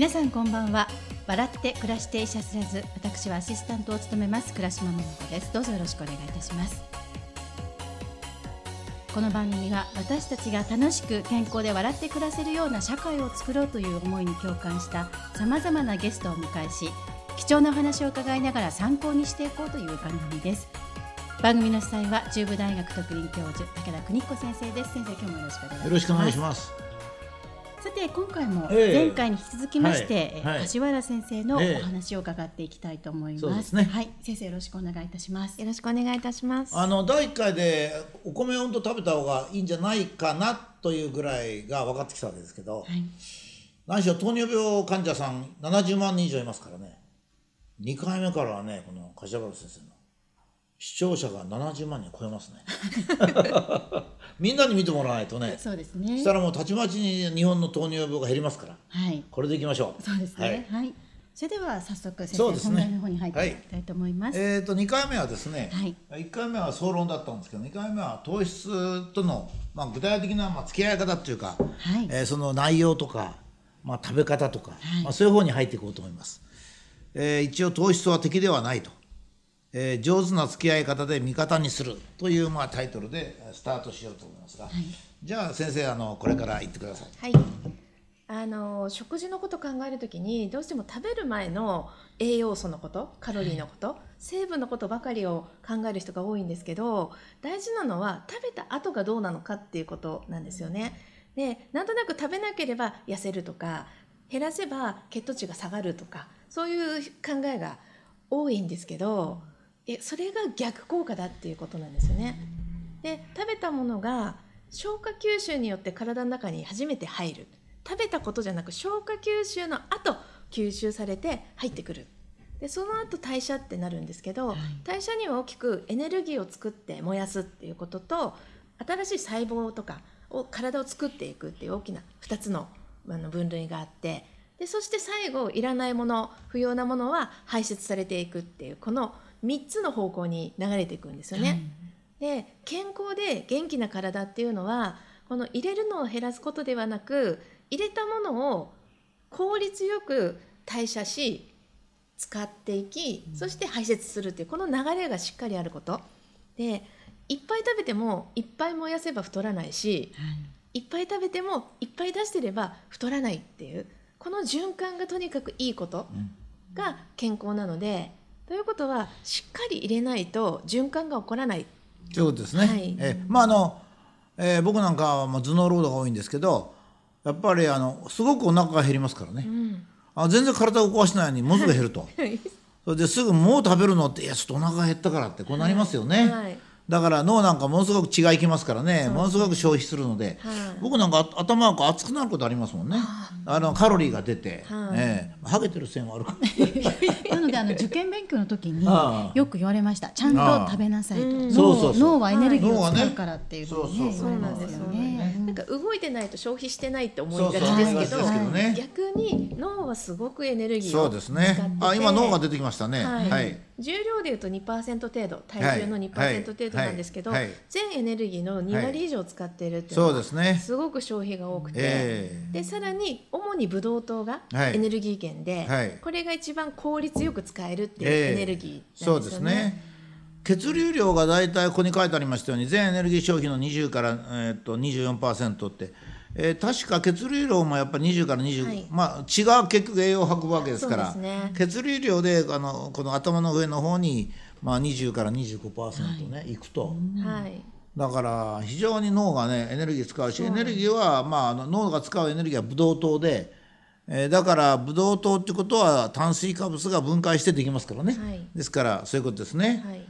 皆さんこんばんは笑って暮らして医者知らず私はアシスタントを務めます倉島桃子ですどうぞよろしくお願いいたしますこの番組は私たちが楽しく健康で笑って暮らせるような社会を作ろうという思いに共感した様々なゲストをお迎えし貴重なお話を伺いながら参考にしていこうという番組です番組の主催は中部大学特任教授武田邦彦先生です先生今日もよろしくお願いしますよろしくお願いしますさて今回も前回に引き続きまして、えーはい、柏原先生のお話を伺っていきたいと思いますえーすね、はい先生よろしくお願いいたしますよろしくお願いいたしますあの第一回でお米を本当食べた方がいいんじゃないかなというぐらいが分かってきたわけですけど、はい、何しろ糖尿病患者さん70万人以上いますからね二回目からはねこの柏原先生の視聴者が70万人超えますね みんなに見てもらわないとねそうですねしたらもうたちまちに日本の糖尿病が減りますから、はい、これでいきましょうそうですねはい、はい、それでは早速先生、ね、本題の方に入っていきたいと思います、はい、えっ、ー、と2回目はですね、はい、1回目は総論だったんですけど2回目は糖質との、まあ、具体的な、まあ、付き合い方っていうか、はいえー、その内容とか、まあ、食べ方とか、はいまあ、そういう方に入っていこうと思います、えー、一応糖質は敵ではないとえー、上手な付き合い方で味方にするという、まあ、タイトルでスタートしようと思いますが、はい、じゃあ先生あのこれから言ってください。はいあの食事のこと考える時にどうしても食べる前の栄養素のことカロリーのこと、はい、成分のことばかりを考える人が多いんですけど大事なのは食べた後がどうなのかっていうことなんですよね。でなんとなく食べなければ痩せるとか減らせば血糖値が下がるとかそういう考えが多いんですけどそれが逆効果だっていうことなんですよね。で食べたものが消化吸収によって体の中に初めて入る食べたことじゃなく消化吸収の後吸収されて入ってくるでその後代謝ってなるんですけど、はい、代謝には大きくエネルギーを作って燃やすっていうことと新しい細胞とかを体を作っていくっていう大きな2つのあの分類があってでそして最後いらないもの不要なものは排泄されていくっていうこの3つの方向に流れていくんですよね。で健康で元気な体っていうのはこの入れるのを減らすことではなく入れたものを効率よく代謝し使っていき、そして排泄するっていうこの流れがしっかりあることでいっぱい食べてもいっぱい燃やせば太らないし、いっぱい食べてもいっぱい出してれば太らないっていうこの循環がとにかくいいことが健康なのでということはしっかり入れないと循環が起こらないということですね。はい、えまああの、えー、僕なんかは頭脳労働が多いんですけどやっぱりあのすごくお腹が減りますからね、うん、あ全然体を壊してないのにものすご減ると。それですぐもう食べるのっていやちょっとお腹減ったからってこうなりますよね。はい、だから脳なんかものすごく血がいきますからね、ね、ものすごく消費するので、はい、僕なんか頭が熱くなることありますもんね、はあ、あのカロリーが出て、はえー、はげてる線はあるかな のであの受験勉強の時によく言われましたちゃんと食べなさいと脳はエネルギーを使うからっていうふうにねですよねなんか動いてないと消費してないって思いがちですけど、ね、逆に脳はすごくエネルギーをそうですねあ今脳が出てきましたね、はい、はい、重量でいうと2%程度体重の2%程度なんですけど、はいはい、全エネルギーの2割以上使っているっていうのはすごく消費が多くて、えー、でさらに主にブドウ糖がエネルギー源で、これが一番効率よく使えるっていうエネルギーなんですよね。えー、ね血流量が大体ここに書いてありましたように全エネルギー消費の20から、えー、と24%って、えー、確か血流量もやっぱり20から25、はい、まあ血が結局栄養を運ぶわけですから、ね、血流量であのこの頭の上の方にまあ、20から25%ね、はい、いくと。はいだから非常に脳がねエネルギー使うしエネルギーは、まあ、脳が使うエネルギーはブドウ糖で、えー、だからブドウ糖ってことは炭水化物が分解してできますからね、はい、ですからそういうことですね。はい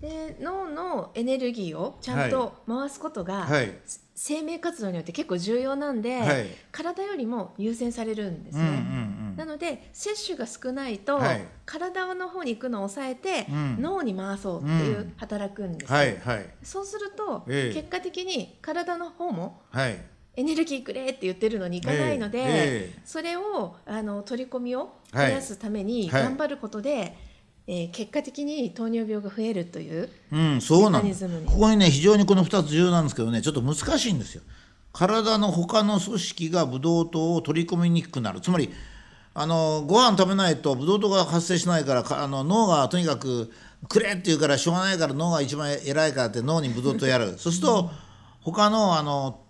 で脳のエネルギーをちゃんと回すことが、はい、生命活動によって結構重要なんで、はい、体よりも優先されるんですね、うんうんうん、なので摂取が少ないと、はい、体の方に行くのを抑えて、うん、脳に回そうっていう、働くんです、はいはい、そうすると、えー、結果的に体の方も、はいエネルギーくれって言ってるのに行かないので、えーえー、それをあの取り込みを増やすために頑張ることで、はいはい、えー、結果的に糖尿病が増えるといううん、そうなんですここにね非常にこの2つ重要なんですけどねちょっと難しいんですよ。体の他の組織がブドウ糖を取り込みにくくなるつまりあのご飯食べないとブドウ糖が発生しないからあの脳がとにかく「くれ」って言うからしょうがないから脳が一番偉いからって脳にブドウ糖やるそうすると他のあの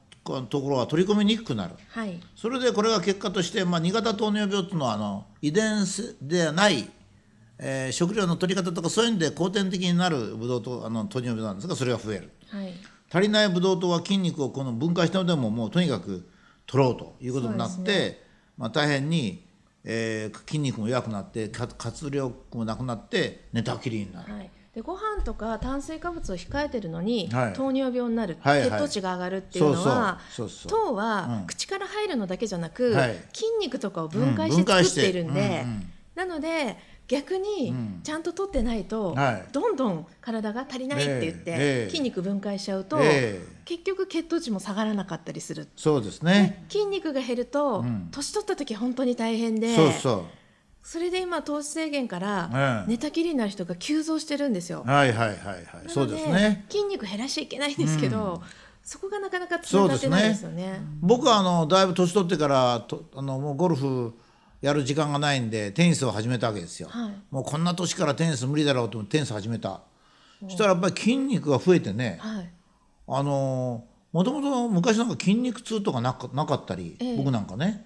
ところは取り込みにくくなる、はい、それでこれが結果として、まあ、2型糖尿病っていうのはあの遺伝ではないえー、食料の取り方とかそういうんで後天的になるブドウ糖あの糖尿病なんですがそれが増える、はい、足りないブドウ糖は筋肉をこの分解したのでももうとにかく取ろうということになって、ね、まあ、大変に、えー、筋肉も弱くなって活力もなくなって寝たきりになる。はいでご飯とか炭水化物を控えてるのに、はい、糖尿病になる、はいはい、血糖値が上がるっていうのは糖は口から入るのだけじゃなく、うん、筋肉とかを分解して作っているんで、うんうんうん、なので逆にちゃんと取ってないと、どんどん体が足りないって言って、筋肉分解しちゃうと、結局血糖値も下がらなかったりするそうですね筋肉が減ると、年取った時本当に大変でそうそうそれで今糖質制限から、寝たきりになる人が急増してるんですよ。はいはいはいはい。そうですね。筋肉減らしちゃいけないんですけど、そこがなかなかつながってないですよね。僕はあのだいぶ年取ってからとあのもうゴルフやる時間がないんでテニスを始めたわけですよ、はい、もうこんな年からテニス無理だろうと思ってテニス始めたそしたらやっぱり筋肉が増えてね、はい、あのもともと昔なんか筋肉痛とかなかなかったり、え僕なんかね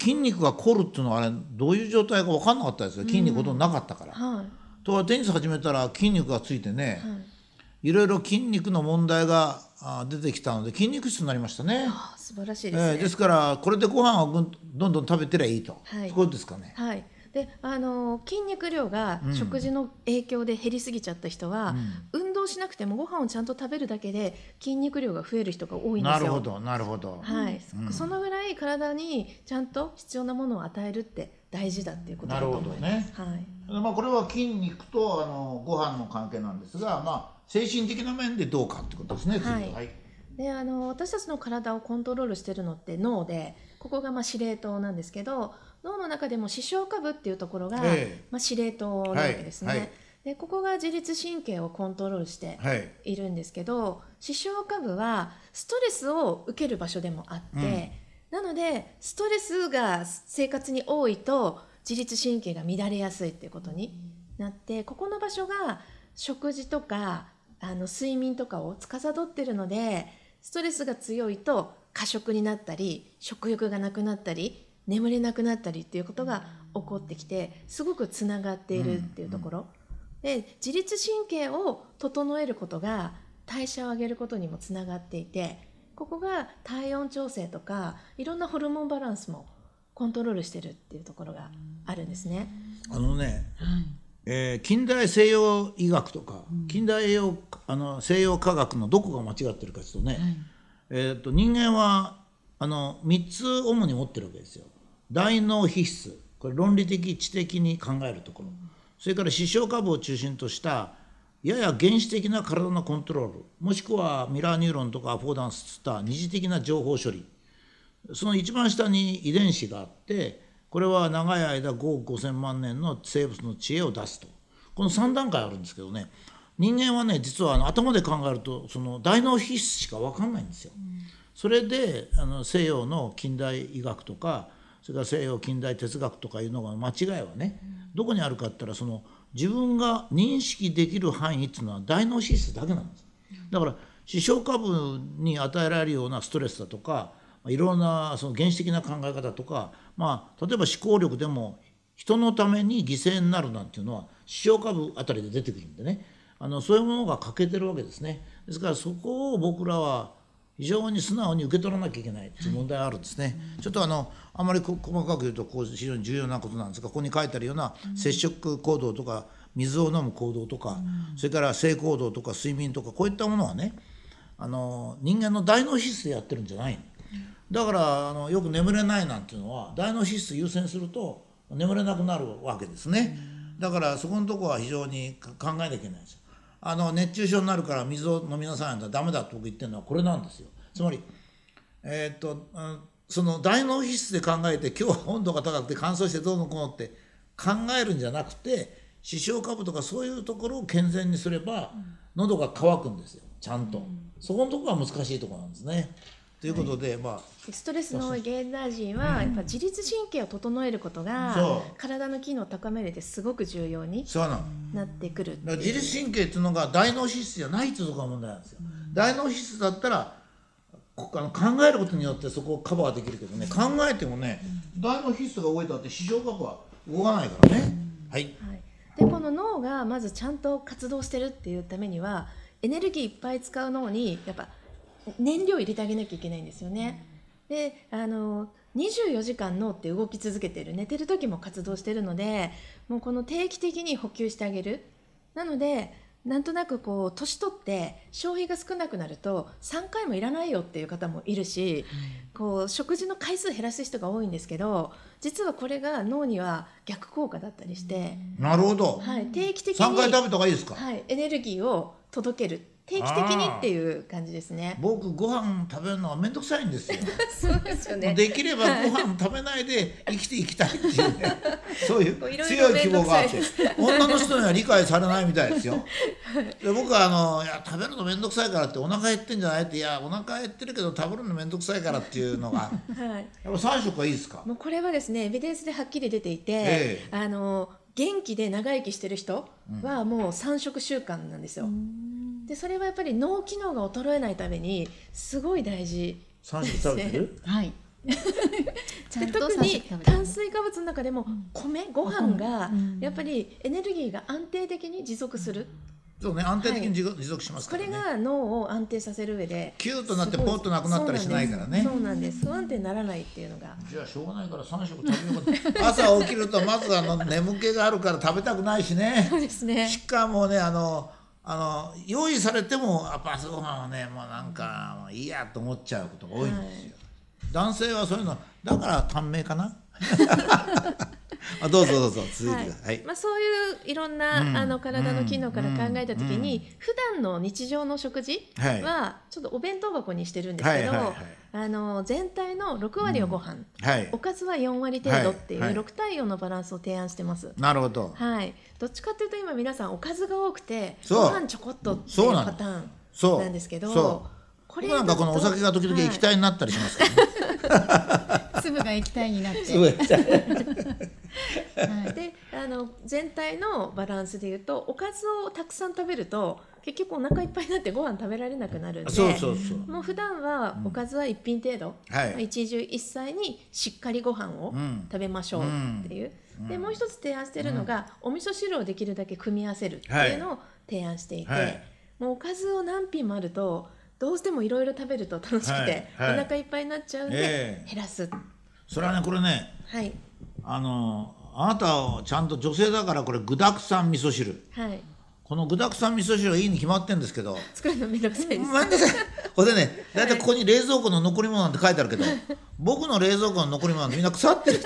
筋肉が凝るっていうのはあれどういう状態か分かんなかったですよ筋肉ほとんどなかったから。うんはい、とはテニス始めたら筋肉がついてね、はいいろいろ筋肉の問題が出てきたので筋肉質になりましたね。あ素晴らしいです、ね、えー、ですからこれでご飯をどんどん食べてりゃいいと、はい、そうですかね。はい。であの筋肉量が食事の影響で減りすぎちゃった人は、うん、運動しなくてもご飯をちゃんと食べるだけで筋肉量が増える人が多いんですよ。なるほどなるほど。はい、うん、そのぐらい体にちゃんと必要なものを与えるって大事だっていうことだと思います。なるほどね。はい。まあこれは筋肉とあのご飯の関係なんですが、まあ。精神的な面でどうかってことですね。はい。はい、であの私たちの体をコントロールしてるのって脳でここがまあ司令塔なんですけど脳の中でも視床下部っていうところが、えー、まあ、司令塔なわけですね。はいはい、でここが自律神経をコントロールしているんですけど、視床下部はストレスを受ける場所でもあって、うん、なのでストレスが生活に多いと自律神経が乱れやすいっていうことになってここの場所が食事とかあの睡眠とかを司ってるのでストレスが強いと過食になったり食欲がなくなったり眠れなくなったりっていうことが起こってきてすごくつながっているっていうところ、うんうん、で自律神経を整えることが代謝を上げることにもつながっていてここが体温調整とかいろんなホルモンバランスもコントロールしてるっていうところがあるんですね。あのね、はいえー、近代西洋医学とか、近代栄養あの西洋科学のどこが間違ってるかというとね、はい、えーと、と人間はあの3つ主に持ってるわけですよ。大脳皮質これ論理的知的に考えるところ、それから視床下部を中心としたやや原始的な体のコントロールもしくはミラーニューロンとかアフォーダンスといった二次的な情報処理その一番下に遺伝子があってこれは長い間5億5,000万年の生物の知恵を出すとこの3段階あるんですけどね人間はね実はあの頭で考えるとその大脳皮質しか分かんないんですよ。それであの西洋の近代医学とかそれから西洋近代哲学とかいうのが間違いはねどこにあるかって言ったらその自分が認識できる範囲っていうのは大脳皮質だけなんです。だから視床下部に与えられるようなストレスだとかいろんなその原始的な考え方とか、まあ、例えば思考力でも人のために犠牲になるなんていうのは思想株あたりで出てくるんでねあのそういうものが欠けてるわけですねですからそこを僕らは非常に素直に受け取らなきゃいけないていう問題があるんですね、はい、ちょっとあのあまり細かく言うとこう非常に重要なことなんですがここに書いてあるような接触行動とか水を飲む行動とか、うん、それから性行動とか睡眠とかこういったものはねあの人間の大脳皮質でやってるんじゃないだからあのよく眠れないなんていうのは大脳脂質優先すると眠れなくなるわけですねだからそこのとこは非常に考えなきゃいけないんですよあの熱中症になるから水を飲みなさいなんてダメだと僕言ってるのはこれなんですよつまりえー、っとその大脳皮質で考えて今日は温度が高くて乾燥してどうのこうのって考えるんじゃなくて視床下部とかそういうところを健全にすれば喉が渇くんですよちゃんと、そこのとこが難しいところなんですね。ということで、はい、まあストレスの多い芸能人は、やっぱ自律神経を整えることが、体の機能を高めるってすごく重要になってくる自律神経っていうのが大脳皮質じゃないっていうとこが問題なんですよ、うん、大脳皮質だったらあの考えることによってそこをカバーできるけどね考えてもね、うん、大脳皮質が動いたって視床核は動かないからね、うん、はい、はい、でこの脳がまずちゃんと活動してるっていうためにはエネルギーいっぱい使う脳にやっぱ燃料入れてあげなきゃいけないんですよね。であの24時間脳って動き続けてる寝てる時も活動してるのでもうこの定期的に補給してあげるなのでなんとなくこう年取って消費が少なくなると3回もいらないよっていう方もいるし、こう食事の回数減らす人が多いんですけど実はこれが脳には逆効果だったりして、なるほど、はい、定期的に3回食べた方がいいですか、はい、エネルギーを届ける定期的にっていう感じですね僕ご飯食べるのは面倒くさいんですよ そうですよねできればご飯食べないで生きていきたいっていうねそういう強い希望があって女の人には理解されないみたいですよ で僕はあのいや食べるの面倒くさいからってお腹減ってんじゃないっていやお腹減ってるけど食べるの面倒くさいからっていうのが、はい、やっぱ3食はいいですかもうこれはですねエビデンスではっきり出ていて、ええ、あの元気で長生きしてる人はもう3食習慣なんですよ。うんでそれはやっぱり脳機能が衰えないためにすごい大事3食食べてるはい 特に炭水化物の中でも米、ん、ご飯がやっぱりエネルギーが安定的に持続する。そうね、安定的に持続します、これが脳を安定させる上でキューとなってポッとなくなったりしないからねそうなんです不安定にならないっていうのがじゃあしょうがないから3食食べようか 朝起きるとまずあの眠気があるから食べたくないしねそうですねしかもねあのあの用意されても朝ごはんはねもうなんかもういいやと思っちゃうことが多いんですよ、はい、男性はそういうのだから短命かな あどうぞどうぞ続いてください、はいまあ、そういういろんな、うん、あの体の機能から考えた時に、うん、普段の日常の食事は、ちょっとお弁当箱にしてるんですけど、ははいはいはい、あの全体の6割をご飯、うんはい、おかずは4割程度っていう6対4のバランスを提案してます。なるほど、はい、どっちかっていうと今皆さんおかずが多くてご飯ちょこっとっていうパターンなんですけどこれなんかこのお酒が時々液体になったりしますからね。粒が液体になってはい、であの全体のバランスでいうとおかずをたくさん食べると結局お腹いっぱいになってご飯食べられなくなるんでそうそうそうもう普段はおかずは一品程度、うんはい、一汁一菜にしっかりご飯を食べましょうっていう、うん、でもう一つ提案してるのが、お味噌汁をできるだけ組み合わせるっていうのを提案していて、はい、もうおかずを何品もあるとどうしてもいろいろ食べると楽しくて、はいはい、お腹いっぱいになっちゃうんで、えー、減らすそれはねこれね、はい、あのあなたはちゃんと女性だからこれ具沢山味噌汁、はい、この具だくさん味噌汁いいに決まってんですけど作るのめんどくさいですめんどくさいほんでね 大体ここに冷蔵庫の残り物なんて書いてあるけど、はい、僕の冷蔵庫の残り物なんてみんな腐ってる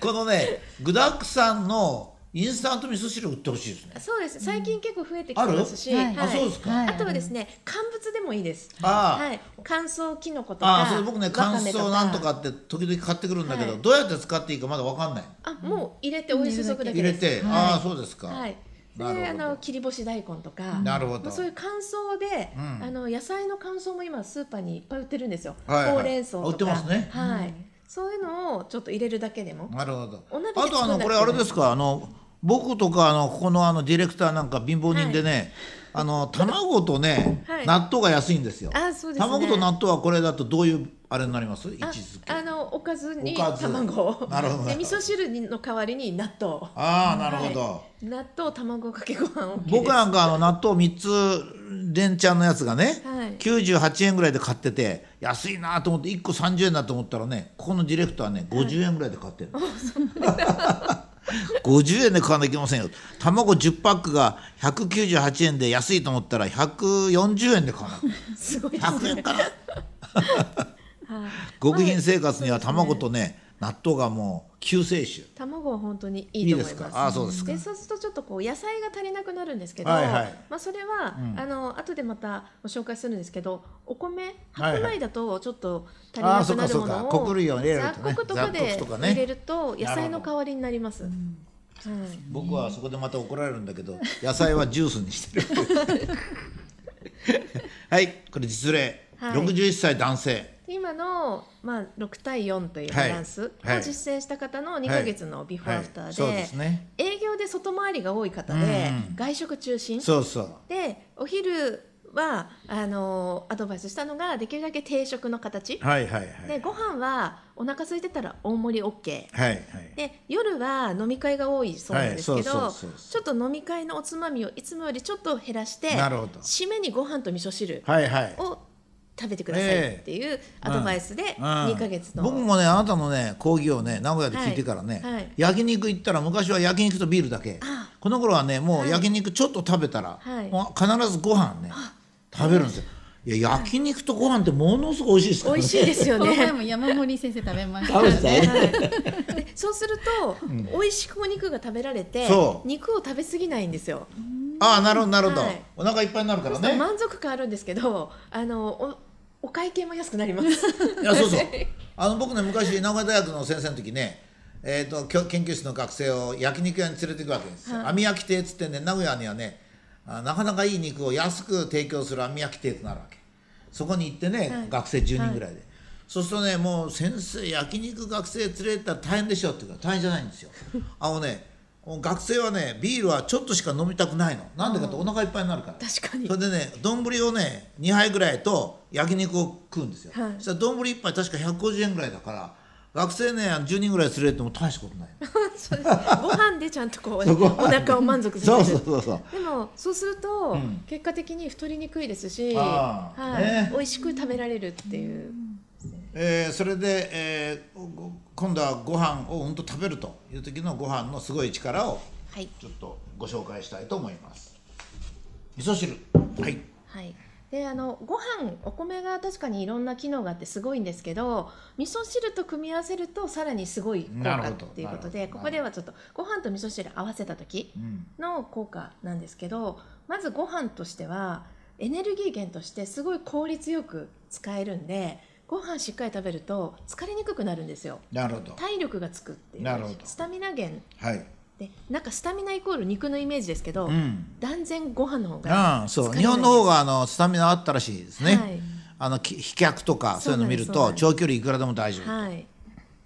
このね具だくさんのインスタント味噌汁売ってほしいですね。そうです。最近結構増えてきてますし、あ,、はい、そうですか。あとはですね、乾物でもいいです。はい。乾燥きのことか。あ、それ僕ね乾燥なんとかって時々買ってくるんだけど、どうやって使っていいかまだわかんない。あ、もう入れてお湯注ぐだけ入れて、ああそうですか。はい。であの切り干し大根とかなるほどそういう乾燥で、あの野菜の乾燥も今スーパーにいっぱい売ってるんですよ、ほうれん草とか売ってますねはい、そういうのをちょっと入れるだけでもなるほどお鍋あとあのこれあれですかあの僕とかあのここのあのディレクターなんか貧乏人でね、あの卵とね、はい納豆が安いんですよ。あそうですね卵と納豆はこれだとどういうあれになります？位置あづけ。あのおかずにかず卵なるほどで味噌汁の代わりに納豆ああなるほど。納豆卵かけご飯 OK 僕なんかあの納豆三つでんちゃんのやつがね、はい98円ぐらいで買ってて安いなと思って1個30円だと思ったらねここのディレクターはね50円ぐらいで買ってる、50円で買わなきゃいけませんよ卵10パックが198円で安いと思ったら140円で買わなきゃ100円かな 極貧生活には卵とね納豆がもう救世主卵は本当にいいと思いますあそうですでそうするとちょっとこう野菜が足りなくなるんですけど、はいはい、まあ、それは、うん、あの後でまたご紹介するんですけどお米白米だとちょっと足りなくなるものを穀類を入れると、ね、とかで入れると野菜の代わりになります。はい、僕はそこでまた怒られるんだけど野菜はジュースにしてる はいこれ実例、はい、61歳男性今の、まあ、6対4というバランスを実践した方の2か月のビフォーアフターで営業で外回りが多い方で、外食中心そうそうでお昼はあのアドバイスしたのができるだけ定食の形、はいはいはい、でご飯はお腹空いてたら大盛り OK、はいはい、で夜は飲み会が多いそうなんですけど、ちょっと飲み会のおつまみをいつもよりちょっと減らしてなるほど締めにご飯と味噌汁を、はいはい食べてくださいっていうアドバイスで2か月の、うんうん、僕もねあなたのね講義をね名古屋で聞いてからね、はいはい、焼肉行ったら昔は焼肉とビールだけこの頃はねもう焼肉ちょっと食べたら、はい、必ずご飯ね食べるんですよ。いや焼肉とご飯ってものすごい美味しいです、ね、美味しいですよね。この前も山盛り先生食べました。したね、は そうすると、うん、美味しくお肉が食べられて、肉を食べ過ぎないんですよ。ああなるほどなるほど、はい、お腹いっぱいになるからね。満足感あるんですけど、あのおお会計も安くなりますいやそうそうあの僕ね昔名古屋大学の先生の時ねえーと、研究室の学生を焼肉屋に連れていくわけですよ、網焼き亭っつってね名古屋にはねなかなかいい肉を安く提供する網焼き亭となるわけそこに行ってね、はい、学生10人ぐらいで、はい、そうするとねもう先生焼肉学生連れてったら大変でしょって言うから大変じゃないんですよあのね学生はねビールはちょっとしか飲みたくないのなんでかってお腹いっぱいになるから確かにそれでね丼をね2杯ぐらいと焼肉を食うんですよ、はい、そしたら丼1杯確か150円ぐらいだから学生ね10人ぐらい連れても大したことない そうですご飯でちゃんとこう お腹を満足するそうそうそうそうでもそうすると、うん、結果的に太りにくいですし、はい、ね、美味しく食べられるっていう。えー、それで、えー、今度はご飯をほんと食べるという時のご飯のすごい力をちょっとご紹介したいと思います。味噌汁はい、はいであのご飯お米が確かにいろんな機能があってすごいんですけど味噌汁と組み合わせるとさらにすごい効果っていうことでここではちょっとご飯と味噌汁合わせた時の効果なんですけど、うん、まずご飯としてはエネルギー源としてすごい効率よく使えるんでご飯しっかり食べると疲れにくくなるんですよなるほど体力がつくっていうなるほどスタミナ源はいでなんかスタミナイコール肉のイメージですけど、うん、断然ご飯の方があそう日本の方があのスタミナあったらしいですね、はい、あの飛脚とかそういうの見ると長距離いくらでも大丈夫はい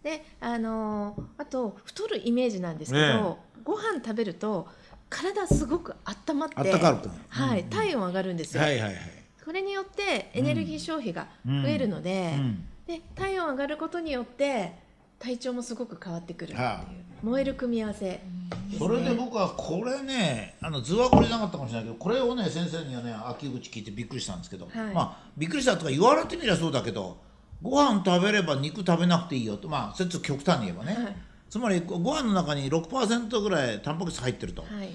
であのー、あと太るイメージなんですけど、ね、ご飯食べると体すごく温まってあったかると、はい、体温上がるんですよ、はいはいはいそれによってエネルギー消費が増えるので,、で体温上がることによって体調もすごく変わってくるっていう、燃える組み合わせ、ね、それで僕はこれねあの図はこれなかったかもしれないけどこれをね先生にはね秋口聞いてびっくりしたんですけど、はい、まあびっくりしたとか言われてみりゃそうだけどご飯食べれば肉食べなくていいよとまあ説極端に言えばね、はい、つまりご飯の中に6%ぐらいタンパク質入ってると、はい、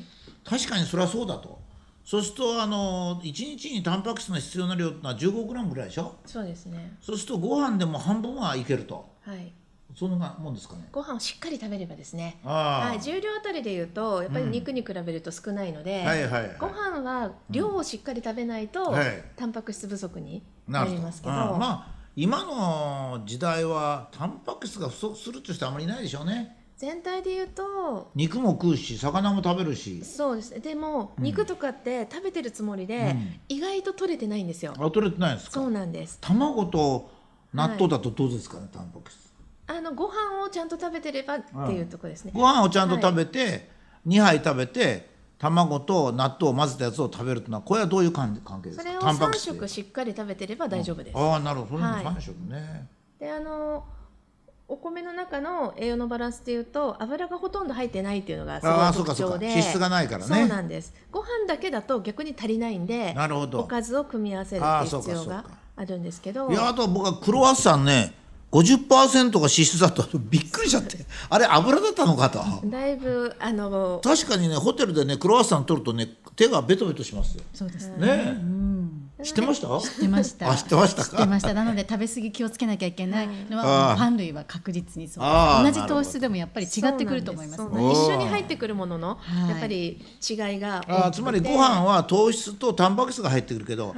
確かにそれはそうだと。そうするとあの1日にタンパク質の必要な量ってのは1 5ムぐらいでしょそうですねそうするとご飯でも半分はいけるとはいそんなもんですかねご飯をしっかり食べればですねはい、重量あたりでいうとやっぱり肉に比べると少ないので、うんはいはいはい、ご飯は量をしっかり食べないと、うんはい、タンパク質不足になりますけどまあ今の時代はタンパク質が不足するしていう人あまりいないでしょうね全体で言うと肉も食うし魚も食べるしそうですねでも、うん肉とかって食べてるつもりで、うん意外と取れてないんですよあ取れてないんですかそうなんです卵と納豆だとどうですかね、タンパク質あのご飯をちゃんと食べてればっていうとこですね、ご飯をちゃんと食べて、二2杯食べて卵と納豆を混ぜたやつを食べるというのはこれはどういう関係ですそかれを3食しっかり食べてれば大丈夫ですああなるほどそれもは3食ね、であのお米の中の栄養のバランスでいうと油がほとんど入ってないっていうのがすごい特徴で脂質がないからねそうなんですご飯だけだと逆に足りないんでなるほどおかずを組み合わせるっていう必要があるんですけどいやあと僕はクロワッサンね50%が脂質だとびっくりしちゃって あれ油だったのかとだいぶあの確かにねホテルでねクロワッサン取るとね手がベトベトしますよそうですね、ねうん知ってました知ってました知ってました知ってましたなので食べ過ぎ気をつけなきゃいけないのはパン類は確実にそう同じ糖質でもやっぱり違ってくると思います一緒に入ってくるもののやっぱり違いがつまりご飯は糖質とタンパク質が入ってくるけど、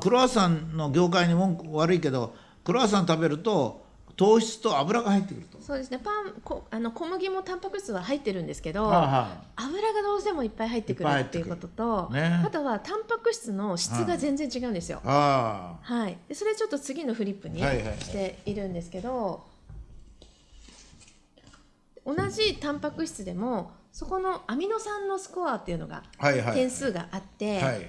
クロワッサンの業界に文句悪いけどクロワッサン食べると糖質と油が入ってくるとそうですねパンこあの小麦もタンパク質は入ってるんですけど、はは油がどうしてもいっぱい入ってくるっていうことと、ね、あとはタンパク質の質が全然違うんですよ、ははい、それちょっと次のフリップにしているんですけど、同じタンパク質でもそこのアミノ酸のスコアっていうのが点数があって、はい、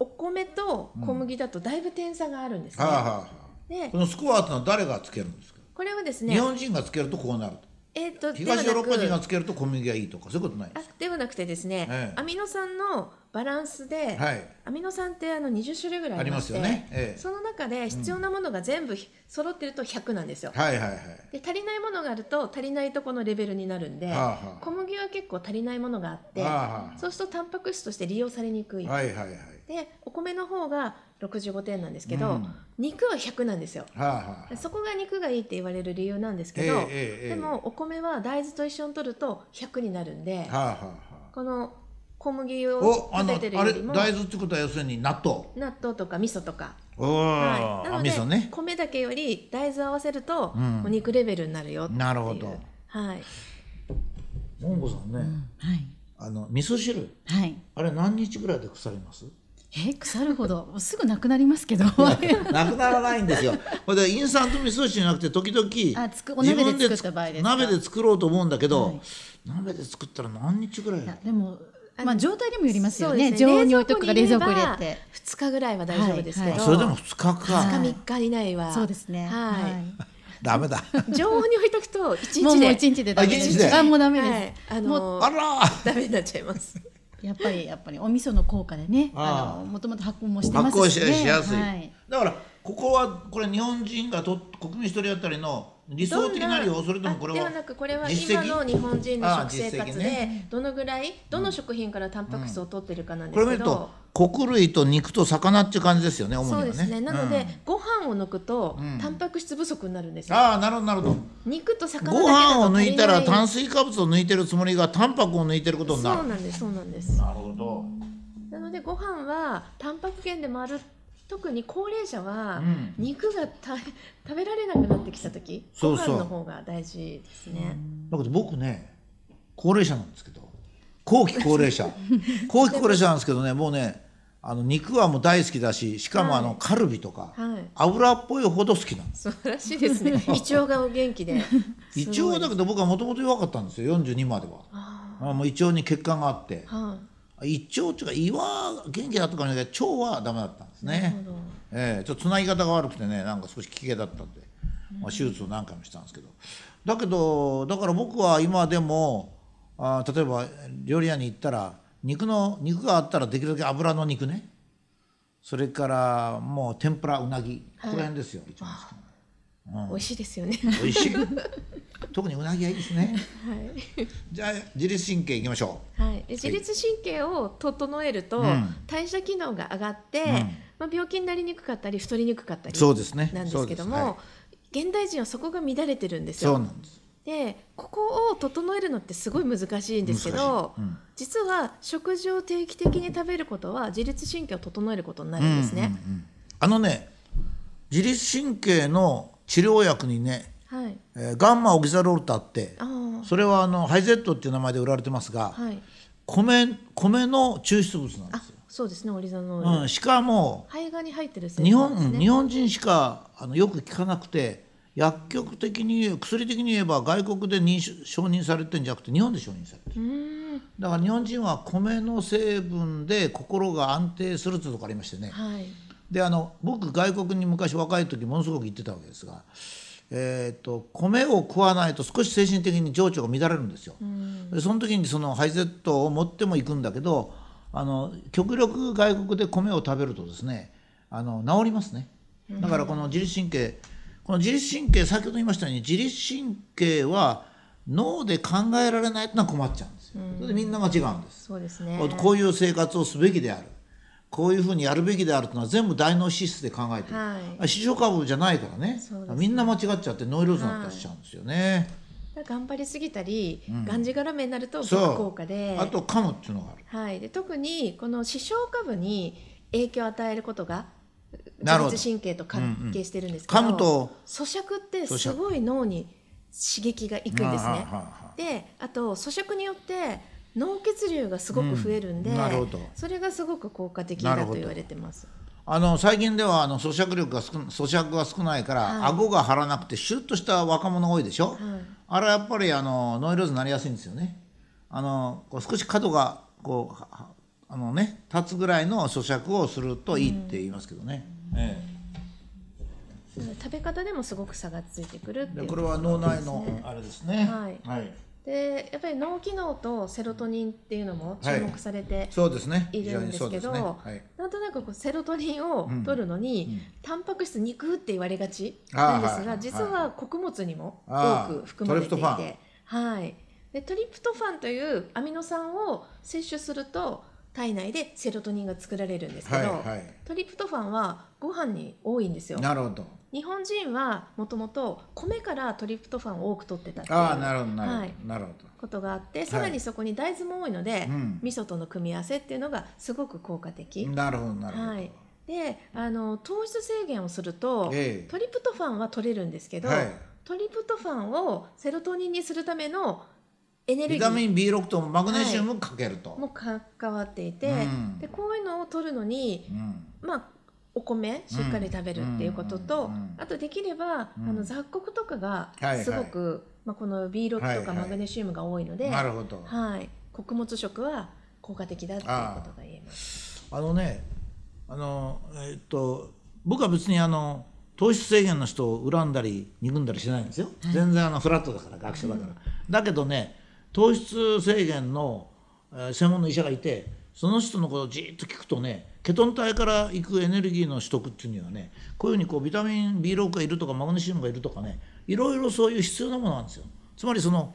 お米と小麦だとだいぶ点差があるんですね、うんはあはあでこのスコアってのは誰がつけるんですかこれはですね日本人がつけるとこうなると。えっと、東ヨーロッパ人がつけると小麦がいいとかそういうことないですではなくてですね、ええ、アミノ酸のバランスで、はい、アミノ酸ってあの20種類ぐらいありますよね、ええ、その中で必要なものが全部、うん、揃ってると100なんですよ、はいはいはい、で足りないものがあると足りないとこのレベルになるんで、はあはあ、小麦は結構足りないものがあって、はあはあ、そうするとタンパク質として利用されにくい、はいはいはい、でお米の方が65点なんですけど、うん、肉は100なんですよ、はあはあ、そこが肉がいいって言われる理由なんですけど、えー、でもお米は大豆と一緒に取ると100になるんで、はあはあ、この小麦を食べてるよりも大豆ってことは要するに納豆納豆とか味噌とかはい、なので、ね、米だけより大豆合わせると、お肉レベルになるよ、うん、なるほどはいモンゴさんね、うん、はい、あの味噌汁、はい、あれ何日ぐらいで腐りますえ腐るほどすぐなくなりますけどなくならないんですよこれでインスタント味噌汁じゃなくて時々あつくお鍋で作った場合です鍋で作ろうと思うんだけど、はい、鍋で作ったら何日ぐらいでもまあ状態にもよりますよね。ね常温に置いとくか冷蔵庫入れて二日ぐらいは大丈夫ですけど。はいはい、それでも二日か。二日三日以内は。そうですね。はい。ダメだ。常温に置いとくと一日で。もう日でダメです。時間もダメです。はい、あのー、あらダメになっちゃいます。やっぱりやっぱりお味噌の効果でねあのもともと発酵もしてますし、ね、発酵しやすい、はい、だからここはこれ日本人がと国民一人当たりの理想的な量をそれともこれはではなくこれは今の日本人の食生活でどのぐらいどの食品からタンパク質を取ってるかなんですけど、うん、これ見ると穀類と肉と魚っていう感じですよね、主にはね。そうですね。なので、うん、ご飯を抜くと、タンパク質不足になるんですよ。ああ、なるほど、なるほど。肉と魚ご飯を抜いたら、炭水化物を抜いてるつもりが、タンパクを抜いてることになる。そうなんです、そうなんです。なるほど。なので、ご飯はタンパク源でもある。特に高齢者は肉がた、うん、食べられなくなってきた時そうそうご飯の方が大事ですね。だけど僕ね高齢者なんですけど後期高齢者 後期高齢者なんですけどねもうねあの肉はもう大好きだししかもあのカルビとか、はい、油っぽいほど好きなんです素晴らしいですね 胃腸がお元気で 胃腸だけど僕はもともと弱かったんですよ四十二まではああ、もう胃腸に血管があって、はあ、胃腸っていうか胃は元気だったかもしれないけど腸はダメだったんですねええー、ちょっと繋ぎ方が悪くてねなんか少し危険だったんで、まあ、手術を何回もしたんですけど、だけどだから僕は今でもあ例えば料理屋に行ったら肉の肉があったらできるだけ油の肉ねそれからもう天ぷらうなぎ、はこの辺ですよ一番好きうん、美味しいですよね。美味しい。特にうなぎはいいですね。はい。じゃあ自律神経いきましょう。はい。自律神経を整えると、はい、代謝機能が上がって、うん、まあ病気になりにくかったり太りにくかったり、そうですね。なんですけども、ねはい、現代人はそこが乱れてるんですよ。そうなんです。でここを整えるのってすごい難しいんですけど、うん、実は食事を定期的に食べることは自律神経を整えることになるんですね。うんうんうん、あのね自律神経の治療薬にね、はいえー、ガンマオキザロルタってあそれはあのハイゼットっていう名前で売られてますが、はい、米米の抽出物なんですよ。そうですね、オリザノール。うん、しかも肺がに入ってる成分、ね、日本日本人しかあのよく聞かなくて。薬局的に薬的に言えば外国で認承認されてんじゃなくて日本で承認されてるだから日本人は米の成分で心が安定するってとこありましてね、はい、であの僕外国に昔若い時ものすごく行ってたわけですが、えーと、と米を食わないと少し精神的に情緒が乱れるんですよ。でその時にそのハイゼットを持っても行くんだけどあの極力外国で米を食べるとですねあの治りますね。だからこの自律神経この自律神経先ほど言いましたように自律神経は脳で考えられないというのは困っちゃうんですよ。それでみんなが違うんです。そうですね、こういう生活をすべきである。こういうふうにやるべきであるというのは全部大脳脂質で考えてる、はい、視床下部じゃないからね、ね、みんな間違っちゃってノイローズになったりしちゃうんですよね、はい、頑張りすぎたり、うん、がんじがらめになると効果であと噛むっていうのがある、はい、で特にこの視床下部に影響を与えることが自律神経と関係してるんですけど、うんうん、咀嚼ってすごい脳に刺激がいくんですね。であと咀嚼によって脳血流がすごく増えるんで、うん、それがすごく効果的だと言われてます。あの最近ではあの咀嚼力が少咀嚼が少ないから、はい、顎が張らなくてシュッとした若者多いでしょ、はい、あれはやっぱりあのノイローズになりやすいんですよねあのこう少し角がこうあのね立つぐらいの咀嚼をするといいって言いますけどね。うんええ、食べ方でもすごく差がついてくるっていう、これは脳内のあれですねはい、はいでやっぱり脳機能とセロトニンっていうのも注目されているんですけど、はいねねはい、なんとなくこうセロトニンを取るのに、うん、タンパク質肉って言われがちなんですが、はい、実は穀物にも多く含まれていてはいでトリプトファンというアミノ酸を摂取すると体内でセロトニンが作られるんですけど、はいはい、トリプトファンはご飯に多いんですよなるほど日本人はもともと米からトリプトファンを多く取ってたっていうあなるほどなるほどはい、ことがあってさらにそこに大豆も多いので、はい、味噌との組み合わせっていうのがすごく効果的、なるほどなるほど、はい、であの糖質制限をすると、えー、トリプトファンは取れるんですけど、はい、トリプトファンをセロトニンにするためのエネルギービタミン B6 とマグネシウムかけると、はい、も関わっていて、うん、でこういうのを取るのに、うん、まあお米しっかり食べるっていうことと、あとできれば、あの雑穀とかがすごく、はいはい、まあ、この B6 とかマグネシウムが多いので、はい、はいはい、穀物食は効果的だっていうことが言えます。あのねあの、えっと、僕は別にあの糖質制限の人を恨んだり憎んだりしないんですよ、全然あのフラットだから学者だから。だけどね糖質制限の専門の医者がいてその人のことをじっと聞くとねケトン体から行くエネルギーの取得っていうにはねこういうふうにこうビタミン B6 がいるとかマグネシウムがいるとかねいろいろそういう必要なものなんですよ。つまりその、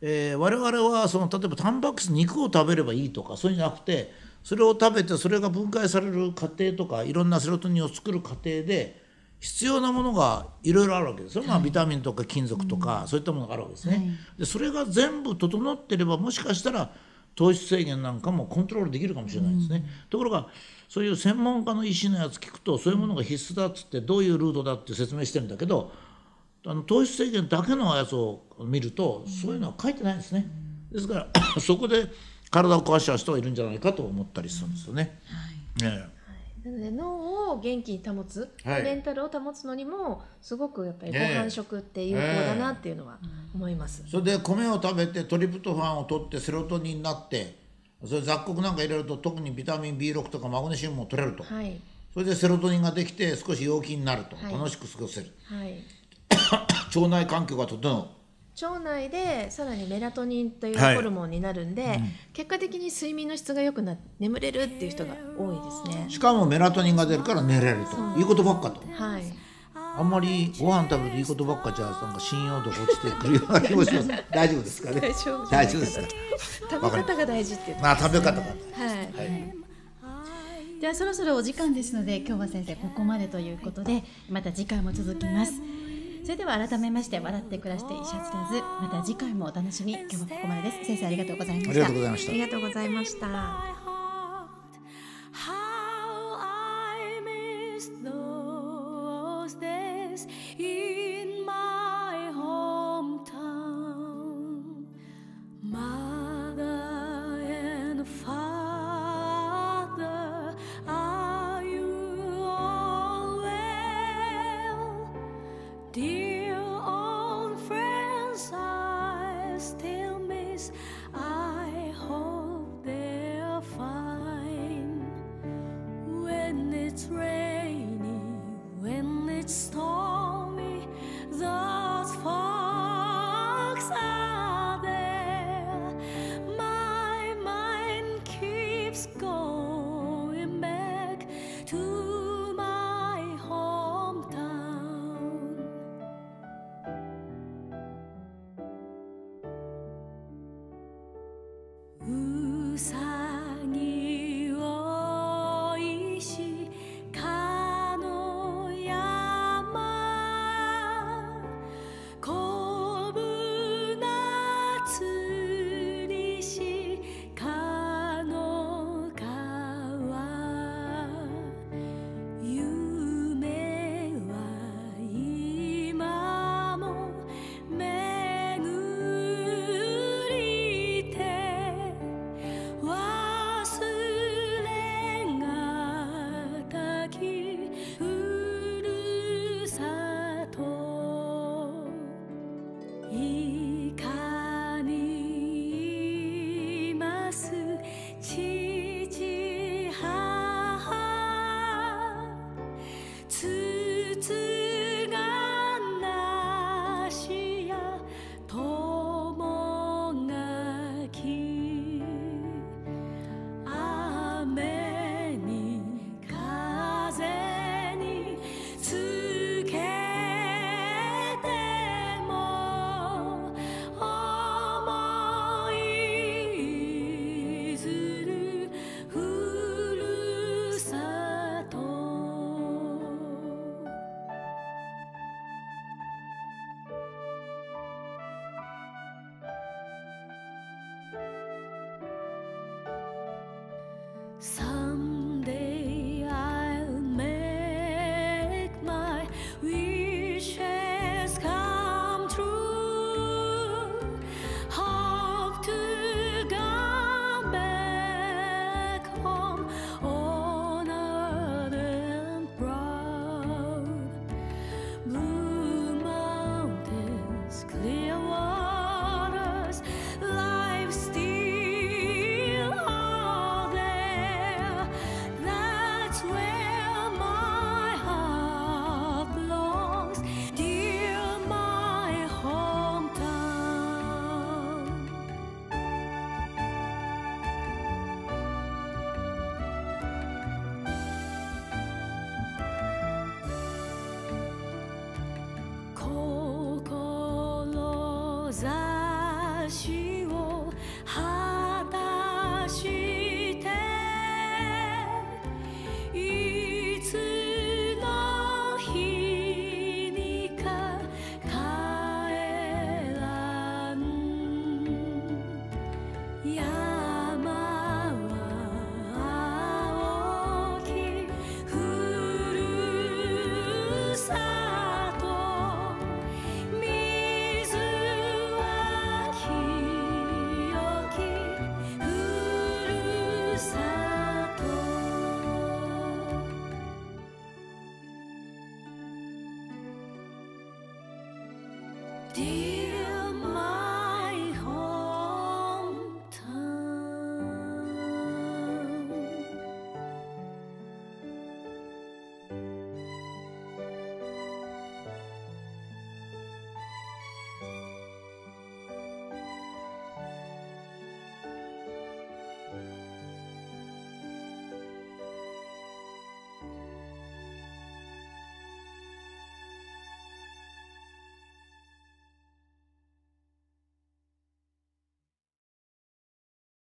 えー、我々はその例えばタンパク質肉を食べればいいとかそういうんじゃなくてそれを食べてそれが分解される過程とかいろんなセロトニンを作る過程で必要なものがいろいろあるわけですよ、まあ、ビタミンとか金属とか、そういったものがあるわけですね、はい、でそれが全部整ってればもしかしたら糖質制限なんかもコントロールできるかもしれないですね、うん、ところがそういう専門家の医師のやつ聞くとそういうものが必須だっつってどういうルートだって説明してるんだけどあの糖質制限だけのやつを見るとそういうのは書いてないですね、うん、ですから そこで体を壊しちゃう人がいるんじゃないかと思ったりするんですよね。はい、ねなので脳を元気に保つ、はい、メンタルを保つのにもすごくやっぱりご飯食って有効だなっていうのは思います、えー、それで米を食べてトリプトファンを取ってセロトニンになってそれ雑穀なんか入れると特にビタミン B6 とかマグネシウムも取れると、はい、それでセロトニンができて少し陽気になると、はい、楽しく過ごせる、腸内環境が整う腸内でさらにメラトニンというホルモンになるんで、はいうん、結果的に睡眠の質が良くなって眠れるっていう人が多いですねしかもメラトニンが出るから寝れるということばっかと、はい、あんまりご飯食べるといいことばっかじゃなんか信用度落ちてくるような気もします 大丈夫ですかね大丈夫ですか食べ方が大事っていう、ね、まあ食べ方が大事、はい、はいではそろそろお時間ですので今日は先生ここまでということでまた次回も続きます。それでは改めまして笑って暮らして医者知らずまた次回もお楽しみ今日はここまでです先生ありがとうございましたありがとうございましたありがとうございました